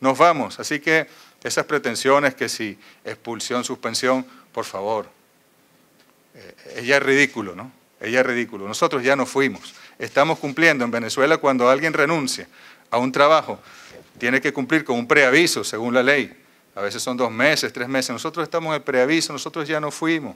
nos vamos. Así que esas pretensiones que si expulsión, suspensión, por favor, eh, ella es ridículo, ¿no? Ella es ridículo. Nosotros ya no fuimos. Estamos cumpliendo en Venezuela cuando alguien renuncia a un trabajo, tiene que cumplir con un preaviso según la ley. A veces son dos meses, tres meses. Nosotros estamos en el preaviso, nosotros ya no fuimos.